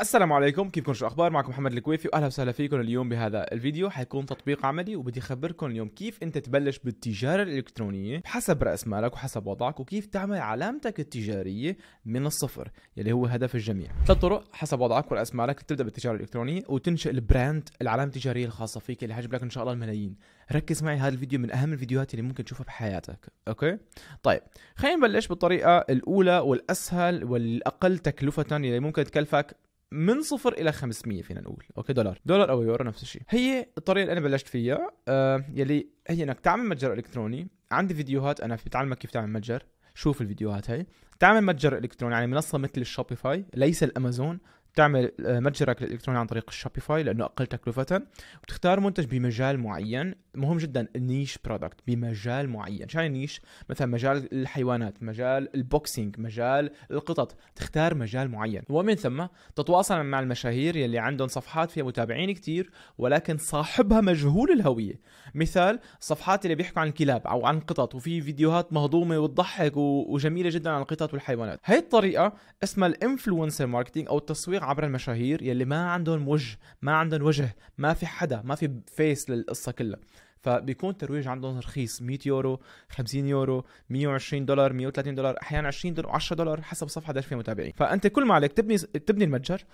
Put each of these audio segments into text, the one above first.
السلام عليكم كيفكم شو الاخبار معكم محمد الكويفي واهلا وسهلا فيكم اليوم بهذا الفيديو حيكون تطبيق عملي وبدي اخبركم اليوم كيف انت تبلش بالتجاره الالكترونيه بحسب راس مالك وحسب وضعك وكيف تعمل علامتك التجاريه من الصفر يلي هو هدف الجميع ثلاث طرق حسب وضعك وراس مالك تبدا بالتجاره الالكترونيه وتنشئ البراند العلامه التجاريه الخاصه فيك اللي حجيب لك ان شاء الله الملايين ركز معي هذا الفيديو من اهم الفيديوهات اللي ممكن تشوفها بحياتك اوكي طيب خلينا نبلش بالطريقه الاولى والاسهل والاقل تكلفه اللي ممكن تكلفك من صفر الى 500 فينا نقول اوكي دولار دولار او يورو نفس الشيء هي الطريقه اللي انا بلشت فيها آه يلي هي انك تعمل متجر الكتروني عندي فيديوهات انا بتعلمك كيف تعمل متجر شوف الفيديوهات هاي تعمل متجر الكتروني على يعني منصه مثل الشوبيفاي ليس الامازون تعمل آه، متجرك الالكتروني عن طريق الشوبيفاي لانه اقل تكلفه وبتختار منتج بمجال معين مهم جدا النيش برودكت بمجال معين شو يعني نيش مثلا مجال الحيوانات مجال البوكسينج مجال القطط تختار مجال معين ومن ثم تتواصل مع المشاهير يلي عندهم صفحات فيها متابعين كتير ولكن صاحبها مجهول الهويه مثال صفحات اللي بيحكوا عن الكلاب او عن القطط وفي فيديوهات مهضومه وتضحك وجميله جدا عن القطط والحيوانات هاي الطريقه اسمها الانفلونسر ماركتينج او التسويق بتنطبق عبر المشاهير يلي ما عندهم وجه ما عندهم وجه ما في حدا ما في فيس للقصه كلها فبيكون الترويج عندهم رخيص 100 يورو 50 يورو 120 دولار 130 دولار احيانا 20 دولار 10 دولار حسب صفحه قد فيها متابعين فانت كل ما عليك تبني تبني المتجر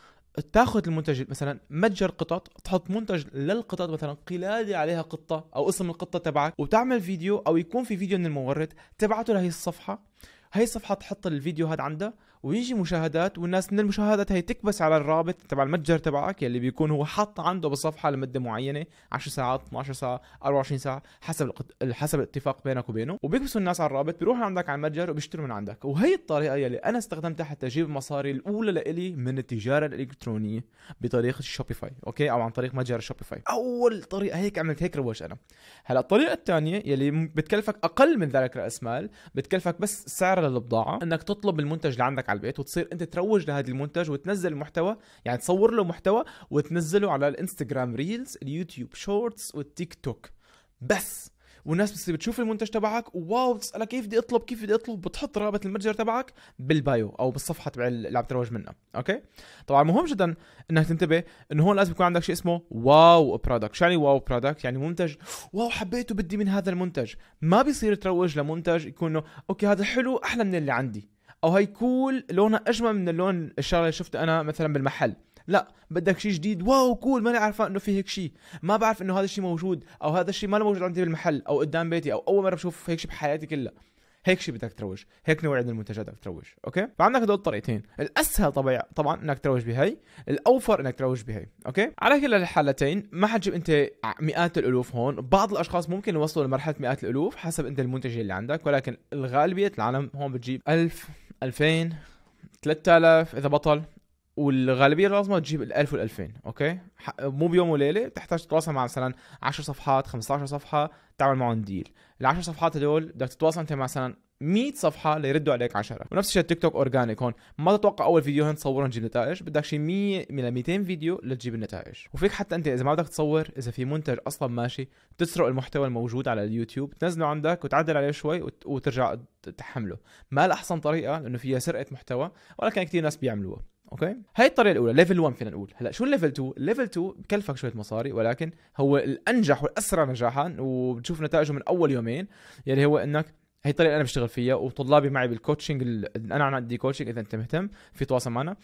تاخذ المنتج مثلا متجر قطط تحط منتج للقطط مثلا قلاده عليها قطه او اسم القطه تبعك وتعمل فيديو او يكون في فيديو من المورد تبعته لهي الصفحه هي الصفحه تحط الفيديو هذا عندها ويجي مشاهدات والناس من المشاهدات هي تكبس على الرابط تبع المتجر تبعك يلي بيكون هو حاط عنده بالصفحه لمده معينه 10 ساعات 12 ساعه 24 ساعه حسب حسب الاتفاق بينك وبينه وبيكبسوا الناس على الرابط بيروحوا عندك على المتجر وبيشتروا من عندك وهي الطريقه يلي انا استخدمتها حتى اجيب مصاري الاولى لإلي من التجاره الالكترونيه بطريقه الشوبيفاي اوكي او عن طريق متجر الشوبيفاي اول طريقه هيك عملت هيك روش انا هلا الطريقه الثانيه يلي بتكلفك اقل من ذلك راس مال بتكلفك بس سعر للبضاعه انك تطلب المنتج اللي عندك عندك على البيت وتصير انت تروج لهذا المنتج وتنزل المحتوى يعني تصور له محتوى وتنزله على الانستغرام ريلز اليوتيوب شورتس والتيك توك بس والناس بتصير بتشوف المنتج تبعك واو بتسالك كيف بدي اطلب كيف بدي اطلب بتحط رابط المتجر تبعك بالبايو او بالصفحه تبع اللي عم تروج منها اوكي طبعا مهم جدا انك تنتبه انه هون لازم يكون عندك شيء اسمه واو برودكت شو يعني واو برودكت يعني منتج واو حبيته بدي من هذا المنتج ما بيصير تروج لمنتج يكون اوكي هذا حلو احلى من اللي عندي او هاي كول لونها اجمل من اللون الشغله اللي شفته انا مثلا بالمحل لا بدك شيء جديد واو كول ماني عارفه انه في هيك شيء ما بعرف انه هذا الشيء موجود او هذا الشيء ما موجود عندي بالمحل او قدام بيتي او اول مره بشوف هيك شيء بحياتي كلها هيك شيء بدك تروج هيك نوع من المنتجات بدك تروج اوكي فعندك هدول الطريقتين الاسهل طبعا طبعا انك تروج بهي الاوفر انك تروج بهي اوكي على كلا الحالتين ما حتجيب انت مئات الالوف هون بعض الاشخاص ممكن يوصلوا لمرحله مئات الالوف حسب انت المنتج اللي عندك ولكن الغالبيه العالم هون بتجيب 1000 2000 3000 اذا بطل والغالبيه العظمى تجيب ال1000 وال2000 اوكي مو بيوم وليله بتحتاج تتواصل مع مثلا 10 صفحات 15 صفحه تعمل معهم ديل ال10 صفحات هدول بدك تتواصل انت مع مثلا 100 صفحه ليردوا عليك 10 ونفس الشيء التيك توك اورجانيك هون ما تتوقع اول فيديو هن تصورهم تجيب نتائج بدك شيء 100 من 200 فيديو لتجيب النتائج وفيك حتى انت اذا ما بدك تصور اذا في منتج اصلا ماشي تسرق المحتوى الموجود على اليوتيوب تنزله عندك وتعدل عليه شوي وت... وترجع تحمله ما الاحسن طريقه لانه فيها سرقه محتوى ولكن كثير ناس بيعملوها اوكي هاي الطريقه الاولى ليفل 1 فينا نقول هلا شو الليفل 2 ليفل 2 بكلفك شويه مصاري ولكن هو الانجح والاسرع نجاحا وبتشوف نتائجه من اول يومين يلي هو انك هي الطريقه اللي انا بشتغل فيها وطلابي معي بالكوتشنج انا عندي كوتشنج اذا انت مهتم في تواصل معنا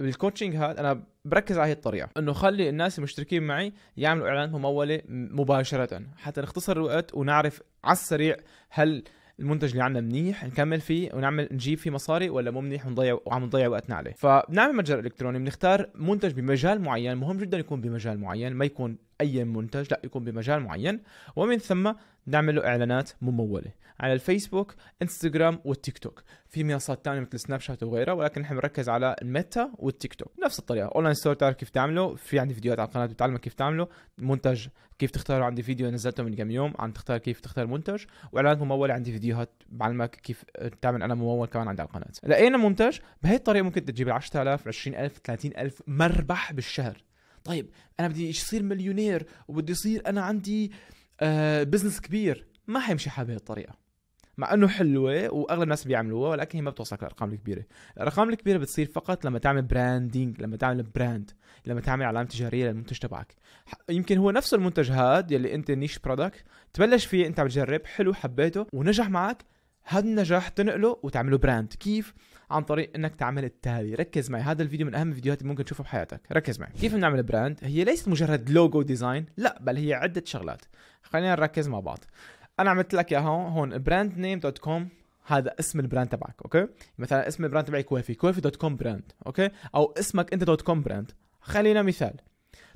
بالكوتشنج هذا انا بركز على هي الطريقه انه خلي الناس المشتركين معي يعملوا اعلانات مموله مباشره حتى نختصر الوقت ونعرف على السريع هل المنتج اللي عندنا منيح نكمل فيه ونعمل نجيب فيه مصاري ولا مو منيح ونضيع وعم نضيع وقتنا عليه فبنعمل متجر الكتروني بنختار منتج بمجال معين مهم جدا يكون بمجال معين ما يكون اي منتج لا يكون بمجال معين ومن ثم نعمل له اعلانات مموله على الفيسبوك انستغرام والتيك توك في منصات ثانيه مثل سناب شات وغيرها ولكن نحن بنركز على الميتا والتيك توك نفس الطريقه اونلاين ستور تعرف كيف تعمله في عندي فيديوهات على القناه بتعلمك كيف تعمله منتج كيف تختاره عندي فيديو نزلته من كم يوم عن تختار كيف تختار منتج واعلانات مموله عندي فيديوهات بعلمك كيف آه، تعمل انا ممول كمان عندي على القناه لقينا منتج بهي الطريقه ممكن تجيب 10000 20000 30000 مربح بالشهر طيب انا بدي اصير مليونير وبدي اصير انا عندي آه بزنس كبير ما حيمشي حال الطريقه مع انه حلوه واغلب الناس بيعملوها ولكن هي ما بتوصلك للارقام الكبيره الارقام الكبيره بتصير فقط لما تعمل براندينج لما تعمل براند لما تعمل علامه تجاريه للمنتج تبعك يمكن هو نفس المنتج هاد يلي انت نيش برودكت تبلش فيه انت عم تجرب حلو حبيته ونجح معك هذا النجاح تنقله وتعمله براند كيف عن طريق انك تعمل التالي ركز معي هذا الفيديو من اهم الفيديوهات اللي ممكن تشوفها بحياتك ركز معي كيف بنعمل براند هي ليست مجرد لوجو ديزاين لا بل هي عده شغلات خلينا نركز مع بعض انا عملت لك اياها هون براند نيم دوت كوم هذا اسم البراند تبعك اوكي مثلا اسم البراند تبعي كوفي كوفي دوت كوم براند اوكي او اسمك انت دوت كوم براند خلينا مثال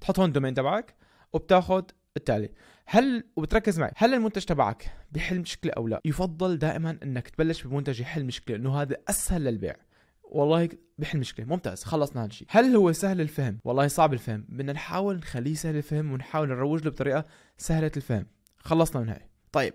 تحط هون الدومين تبعك وبتاخذ بالتالي هل وبتركز معي هل المنتج تبعك بيحل مشكله او لا يفضل دائما انك تبلش بمنتج يحل مشكله لانه هذا اسهل للبيع والله بحل مشكله ممتاز خلصنا هالشيء هل هو سهل الفهم والله صعب الفهم بدنا نحاول نخليه سهل الفهم ونحاول نروج له بطريقه سهله الفهم خلصنا من هاي طيب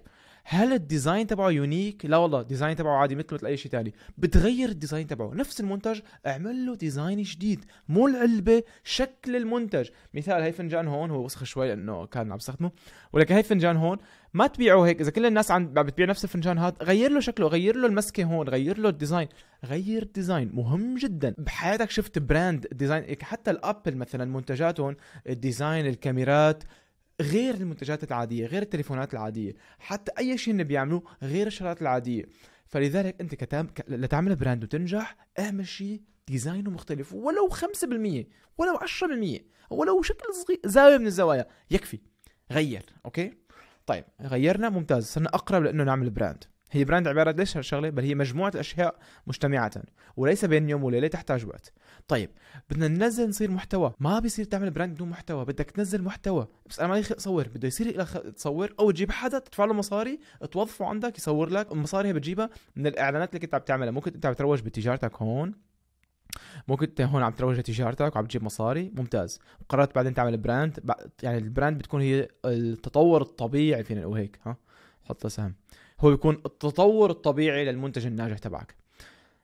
هل الديزاين تبعه يونيك؟ لا والله الديزاين تبعه عادي مثل مثل اي شيء ثاني، بتغير الديزاين تبعه، نفس المنتج اعمل له ديزاين جديد، مو العلبه شكل المنتج، مثال هي فنجان هون هو وسخ شوي لانه كان عم بستخدمه، ولكن هي فنجان هون ما تبيعه هيك، اذا كل الناس عم بتبيع نفس الفنجان هذا، غير له شكله، غير له المسكه هون، غير له الديزاين، غير الديزاين، مهم جدا، بحياتك شفت براند ديزاين إيه، حتى الابل مثلا منتجاتهم، الديزاين، الكاميرات، غير المنتجات العاديه غير التليفونات العاديه حتى اي شيء هن بيعملوه غير الشغلات العاديه فلذلك انت كتاب لتعمل براند وتنجح اعمل شيء ديزاينه مختلف ولو 5% ولو 10% ولو شكل صغير زاويه من الزوايا يكفي غير اوكي طيب غيرنا ممتاز صرنا اقرب لانه نعمل براند هي براند عبارة ليش هالشغلة بل هي مجموعة أشياء مجتمعة وليس بين يوم وليلة تحتاج وقت طيب بدنا ننزل نصير محتوى ما بيصير تعمل براند بدون محتوى بدك تنزل محتوى بس أنا مالي خلق صور بده يصير لك تصور أو تجيب حدا تدفع له مصاري توظفه عندك يصور لك المصاري هي بتجيبها من الإعلانات اللي كنت عم تعملها ممكن أنت عم تروج بتجارتك هون ممكن انت هون عم تروج لتجارتك وعم تجيب مصاري ممتاز قررت بعدين تعمل براند يعني البراند بتكون هي التطور الطبيعي فينا نقول هيك ها حط سهم هو بيكون التطور الطبيعي للمنتج الناجح تبعك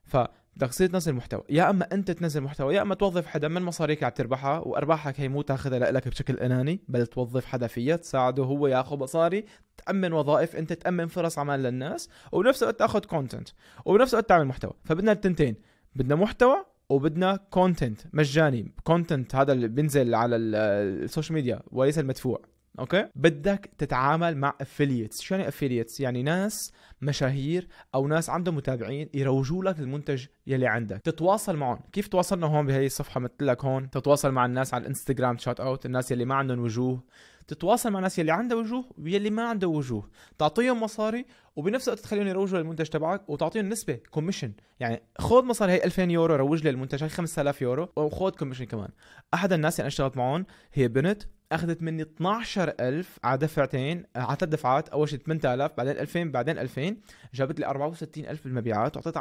فبدك تصير تنزل محتوى يا اما انت تنزل محتوى يا اما توظف حدا من مصاريك اللي عم تربحها وارباحك هي مو تاخذها لك بشكل اناني بل توظف حدا فيها تساعده هو ياخذ مصاري تامن وظائف انت تامن فرص عمل للناس وبنفس الوقت تاخذ كونتنت وبنفس الوقت تعمل محتوى فبدنا التنتين بدنا محتوى وبدنا كونتنت مجاني كونتنت هذا اللي بينزل على السوشيال ميديا وليس المدفوع اوكي بدك تتعامل مع افيليتس شو يعني افيليتس يعني ناس مشاهير او ناس عندهم متابعين يروجوا لك المنتج يلي عندك تتواصل معهم كيف تواصلنا هون بهي الصفحه مثل لك هون تتواصل مع الناس على الانستغرام شات اوت الناس يلي ما عندهم وجوه تتواصل مع الناس يلي عندها وجوه ويلي ما عندها وجوه تعطيهم مصاري وبنفس الوقت تخليهم يروجوا للمنتج تبعك وتعطيهم نسبه كوميشن يعني خذ مصاري هي 2000 يورو روج لي المنتج هي 5000 يورو وخذ كوميشن كمان احد الناس اللي يعني انا اشتغلت معهم هي بنت اخذت مني 12000 على دفعتين آه، على ثلاث دفعات اول شيء 8000 بعدين 2000 بعدين 2000 جابت لي 64000 بالمبيعات واعطيت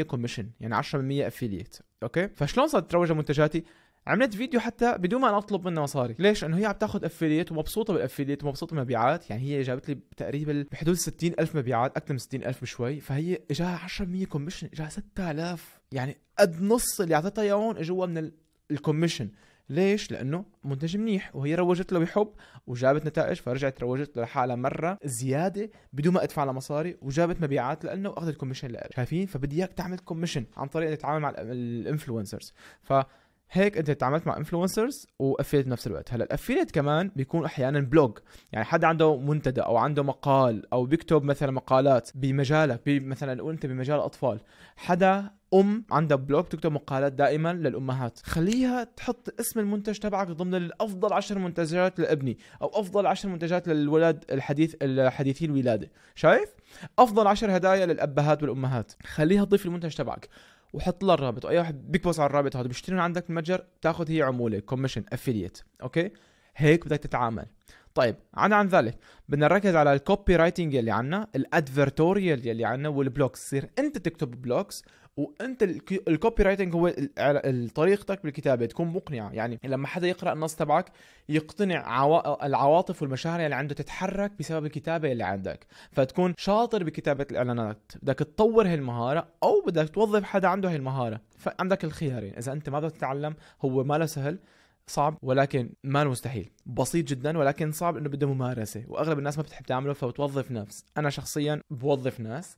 10% كوميشن يعني 10% افيليت اوكي فشلون صارت تروج لمنتجاتي عملت فيديو حتى بدون ما انا اطلب منها مصاري ليش انه هي عم تاخذ افيليت ومبسوطه بالافيليت ومبسوطه بالمبيعات يعني هي جابت لي تقريبا بحدود 60000 مبيعات اكثر من 60000 بشوي فهي اجاها 10% كوميشن اجاها 6000 يعني قد نص اللي اعطيتها هون اجوا من الكوميشن ليش؟ لانه منتج منيح وهي روجت له بحب وجابت نتائج فرجعت روجت لحالها مره زياده بدون ما ادفع لها مصاري وجابت مبيعات لانه واخذت كوميشن لها شايفين فبدي اياك تعمل كوميشن عن طريق التعامل تتعامل مع الانفلونسرز ف هيك انت تعاملت مع انفلونسرز وافيلت بنفس الوقت هلا الافيلت كمان بيكون احيانا بلوج يعني حدا عنده منتدى او عنده مقال او بيكتب مثلا مقالات بمجالك مثلا لو انت بمجال اطفال حدا ام عندها بلوج تكتب مقالات دائما للامهات خليها تحط اسم المنتج تبعك ضمن الافضل عشر منتجات لابني او افضل عشر منتجات للولد الحديث الحديثي الولاده شايف افضل عشر هدايا للابهات والامهات خليها تضيف المنتج تبعك وحط له الرابط واي واحد بيكبس على الرابط هذا بيشتري من عندك المتجر بتاخذ هي عموله كوميشن افيليت اوكي هيك بدك تتعامل طيب عدا عن ذلك بدنا نركز على الكوبي رايتنج يلي عنا الادفرتوريال يلي عنا والبلوكس يصير انت تكتب بلوكس وانت الكوبي رايتنج هو طريقتك بالكتابه تكون مقنعه يعني لما حدا يقرا النص تبعك يقتنع العواطف والمشاعر اللي عنده تتحرك بسبب الكتابه اللي عندك فتكون شاطر بكتابه الاعلانات بدك تطور هالمهاره او بدك توظف حدا عنده هالمهاره فعندك الخيارين اذا انت ما بدك تتعلم هو ما له سهل صعب ولكن ما مستحيل بسيط جدا ولكن صعب انه بده ممارسه واغلب الناس ما بتحب تعمله فبتوظف ناس انا شخصيا بوظف ناس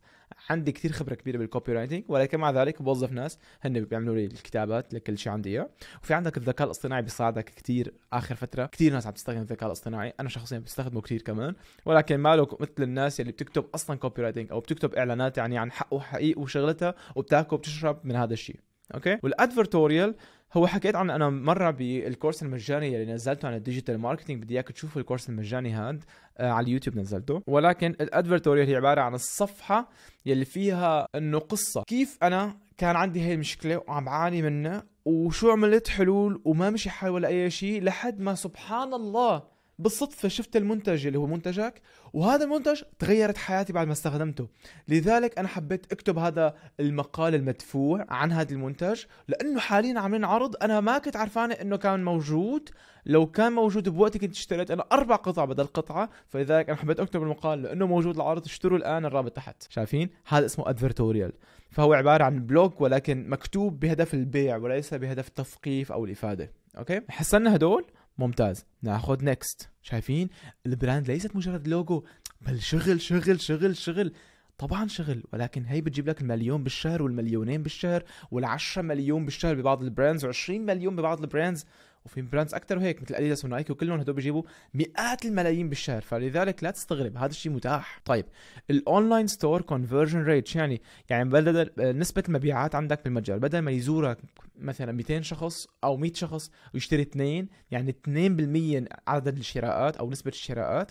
عندي كثير خبره كبيره بالكوبي رايتنج ولكن مع ذلك بوظف ناس هن بيعملوا لي الكتابات لكل شيء عندي اياه وفي عندك الذكاء الاصطناعي بيساعدك كثير اخر فتره كثير ناس عم تستخدم الذكاء الاصطناعي انا شخصيا بستخدمه كثير كمان ولكن ماله مثل الناس اللي بتكتب اصلا كوبي رايتنج او بتكتب اعلانات يعني عن حق وحقيقي وشغلتها وبتاكل وبتشرب من هذا الشيء اوكي والادفرتوريال هو حكيت عن انا مره بالكورس المجاني اللي نزلته عن الديجيتال ماركتينج بدي اياك تشوفوا الكورس المجاني هاد آه، على اليوتيوب نزلته ولكن الادفرتوريال هي عباره عن الصفحه يلي فيها انه قصه كيف انا كان عندي هي المشكله وعم بعاني منها وشو عملت حلول وما مشي حال ولا اي شيء لحد ما سبحان الله بالصدفه شفت المنتج اللي هو منتجك وهذا المنتج تغيرت حياتي بعد ما استخدمته لذلك انا حبيت اكتب هذا المقال المدفوع عن هذا المنتج لانه حاليا عاملين عرض انا ما كنت عرفانه انه كان موجود لو كان موجود بوقتي كنت اشتريت انا اربع قطع بدل قطعه فلذلك انا حبيت اكتب المقال لانه موجود العرض اشتروا الان الرابط تحت شايفين هذا اسمه ادفرتوريال فهو عباره عن بلوك ولكن مكتوب بهدف البيع وليس بهدف التثقيف او الافاده اوكي حسنا هدول ممتاز ناخذ نيكست شايفين البراند ليست مجرد لوجو بل شغل شغل شغل شغل طبعا شغل ولكن هي بتجيب لك المليون بالشهر والمليونين بالشهر والعشرة مليون بالشهر ببعض البراندز و20 مليون ببعض البراندز وفي براندز اكثر وهيك مثل اديداس ونايكي وكلهم هدول بيجيبوا مئات الملايين بالشهر فلذلك لا تستغرب هذا الشيء متاح طيب الاونلاين ستور كونفرجن ريت يعني يعني بدل نسبه المبيعات عندك بالمتجر بدل ما يزورك مثلا 200 شخص او 100 شخص ويشتري اثنين يعني 2% عدد الشراءات او نسبه الشراءات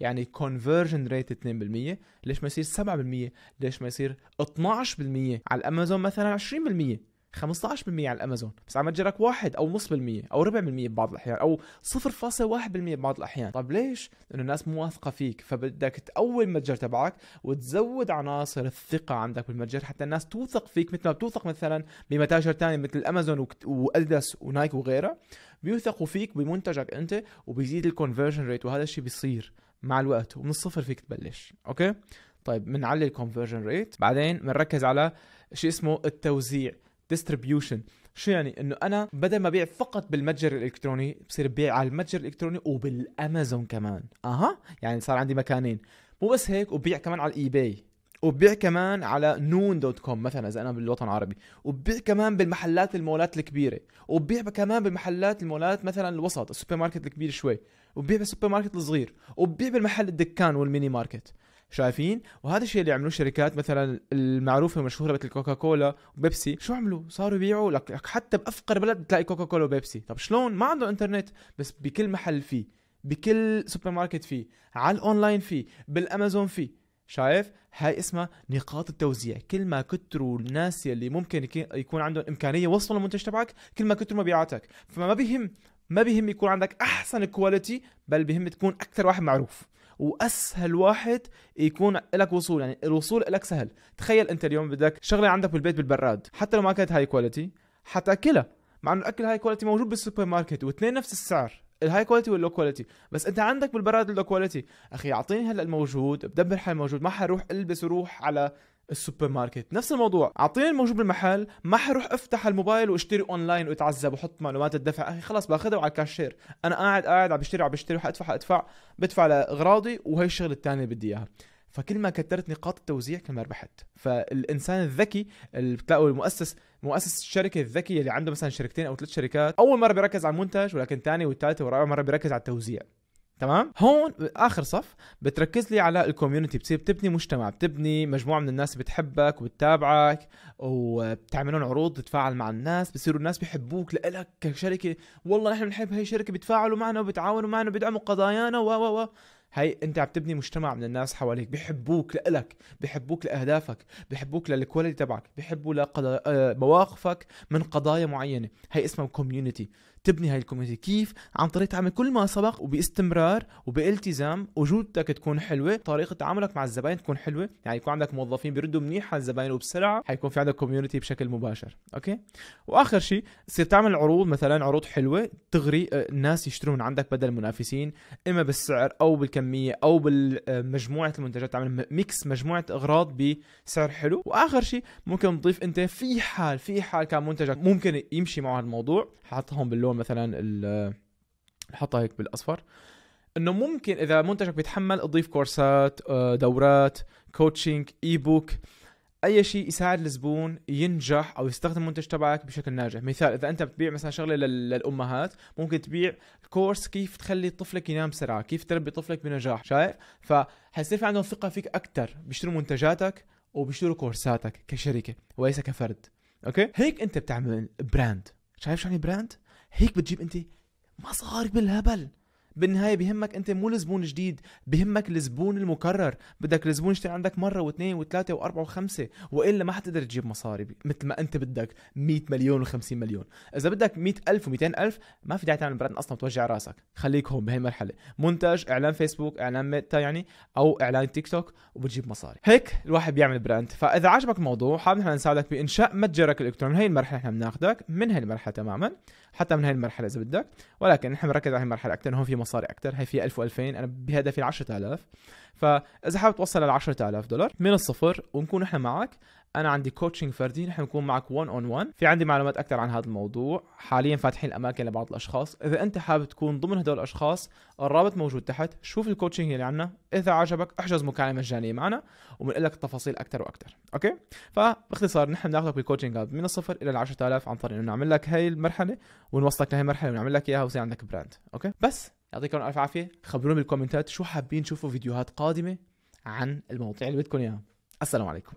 يعني كونفرجن ريت 2% ليش ما يصير 7% ليش ما يصير 12% على الامازون مثلا 20% 15% على الامازون بس على متجرك واحد او نص بالمية او ربع بالمية ببعض الاحيان او 0.1% ببعض الاحيان طب ليش لانه الناس مو واثقه فيك فبدك تقوي المتجر تبعك وتزود عناصر الثقه عندك بالمتجر حتى الناس توثق فيك مثل ما بتوثق مثلا بمتاجر ثانيه مثل امازون والدس ونايك وغيرها بيوثقوا فيك بمنتجك انت وبيزيد الكونفرجن ريت وهذا الشيء بيصير مع الوقت ومن الصفر فيك تبلش اوكي طيب بنعلي الكونفرجن ريت بعدين بنركز على شيء اسمه التوزيع ديستريبيوشن شو يعني انه انا بدل ما بيع فقط بالمتجر الالكتروني بصير ببيع على المتجر الالكتروني وبالامازون كمان اها يعني صار عندي مكانين مو بس هيك وبيع كمان على الاي باي وبيع كمان على نون دوت كوم مثلا اذا انا بالوطن العربي وبيع كمان بالمحلات المولات الكبيره وبيع كمان بالمحلات المولات مثلا الوسط السوبر ماركت الكبير شوي وبيع بالسوبر ماركت الصغير وبيع بالمحل الدكان والميني ماركت شايفين وهذا الشيء اللي عملوه الشركات مثلا المعروفه المشهوره مثل كوكا كولا وبيبسي شو عملوا صاروا يبيعوا لك حتى بافقر بلد بتلاقي كوكا كولا وبيبسي طب شلون ما عنده انترنت بس بكل محل فيه بكل سوبر ماركت فيه على الاونلاين فيه بالامازون فيه شايف هاي اسمها نقاط التوزيع كل ما كتروا الناس يلي ممكن يكون عندهم امكانيه وصلوا للمنتج تبعك كل ما كتروا مبيعاتك فما بهم ما بهم يكون عندك احسن كواليتي بل بهم تكون اكثر واحد معروف واسهل واحد يكون لك وصول يعني الوصول لك سهل تخيل انت اليوم بدك شغله عندك بالبيت بالبراد حتى لو ما كانت هاي كواليتي حتاكلها مع انه الاكل هاي كواليتي موجود بالسوبر ماركت واثنين نفس السعر الهاي كواليتي واللو كواليتي بس انت عندك بالبراد اللو كواليتي اخي اعطيني هلا الموجود بدبر حالي الموجود ما حروح البس وروح على السوبر ماركت نفس الموضوع اعطيني الموجود بالمحل ما حروح افتح الموبايل واشتري اونلاين واتعذب واحط معلومات الدفع اخي خلاص باخذها على الكاشير انا قاعد قاعد عم بشتري عم بشتري وحادفع حادفع بدفع لاغراضي وهي الشغله الثانيه اللي بدي اياها فكل ما كثرت نقاط التوزيع كل ما ربحت فالانسان الذكي اللي بتلاقوا المؤسس مؤسس الشركه الذكي اللي عنده مثلا شركتين او ثلاث شركات اول مره بيركز على المنتج ولكن ثاني والثالثه والرابعه مره بيركز على التوزيع تمام هون اخر صف بتركز لي على الكوميونتي بتصير بتبني مجتمع بتبني مجموعه من الناس بتحبك وبتتابعك وبتعملون عروض تتفاعل مع الناس بصيروا الناس بحبوك لك كشركه والله نحن بنحب هي الشركه بيتفاعلوا معنا وبتعاونوا معنا وبيدعموا قضايانا و و و هي انت عم تبني مجتمع من الناس حواليك بحبوك لإلك بحبوك لاهدافك بحبوك للكواليتي تبعك بحبوا لقضا... آه، مواقفك من قضايا معينه هي اسمها كوميونتي تبني هاي الكوميونتي كيف عن طريق تعمل كل ما سبق وباستمرار وبالتزام وجودتك تكون حلوه طريقه تعاملك مع الزباين تكون حلوه يعني يكون عندك موظفين بيردوا منيح على الزباين وبسرعه حيكون في عندك كوميونتي بشكل مباشر اوكي واخر شيء تصير تعمل عروض مثلا عروض حلوه تغري آه، الناس يشتروا من عندك بدل المنافسين اما بالسعر او بالكميه او بالمجموعه المنتجات تعمل ميكس مجموعه اغراض بسعر حلو واخر شيء ممكن تضيف انت في حال في حال كان منتجك ممكن يمشي مع هالموضوع حطهم باللون هون مثلا نحطها هيك بالاصفر انه ممكن اذا منتجك بيتحمل تضيف كورسات آه، دورات كوتشنج اي بوك اي شيء يساعد الزبون ينجح او يستخدم المنتج تبعك بشكل ناجح مثال اذا انت بتبيع مثلا شغله للامهات ممكن تبيع كورس كيف تخلي طفلك ينام بسرعه كيف تربي طفلك بنجاح شايف فحيصير في عندهم ثقه فيك اكثر بيشتروا منتجاتك وبيشتروا كورساتك كشركه وليس كفرد اوكي هيك انت بتعمل براند شايف شو يعني براند هيك بتجيب انت مصاري بالهبل بالنهاية بهمك انت مو الزبون الجديد بهمك الزبون المكرر بدك الزبون يشتري عندك مرة واثنين وثلاثة واربعة وخمسة والا ما حتقدر تجيب مصاري مثل ما انت بدك 100 مليون و50 مليون اذا بدك 100 الف و200 الف ما في داعي تعمل براند اصلا وتوجع راسك خليك هون بهي المرحلة منتج اعلان فيسبوك اعلان ميتا يعني او اعلان تيك توك وبتجيب مصاري هيك الواحد بيعمل براند فاذا عجبك الموضوع حابب نحن نساعدك بانشاء متجرك الالكتروني هي المرحلة نحن بناخذك من هي المرحلة تماما حتى من هاي المرحله اذا بدك ولكن نحن بنركز على هاي المرحله اكثر هون في مصاري اكثر هي في 1000 و2000 انا بهدفي 10000 فاذا حابب توصل لل 10000 دولار من الصفر ونكون نحن معك انا عندي كوتشنج فردي نحن نكون معك 1 اون 1 في عندي معلومات اكثر عن هذا الموضوع حاليا فاتحين الاماكن لبعض الاشخاص اذا انت حابب تكون ضمن هدول الاشخاص الرابط موجود تحت شوف الكوتشنج اللي عندنا اذا عجبك احجز مكالمه مجانيه معنا وبنقول لك تفاصيل اكثر واكثر اوكي فباختصار نحن بناخذك بالكوتشنج هذا من الصفر الى ال 10000 عن طريق انه نعمل لك هاي المرحله ونوصلك لهي المرحله ونعمل لك اياها ويصير عندك براند اوكي بس يعطيكم الف عافيه خبرونا بالكومنتات شو حابين تشوفوا فيديوهات قادمه عن المواضيع اللي بدكم اياها السلام عليكم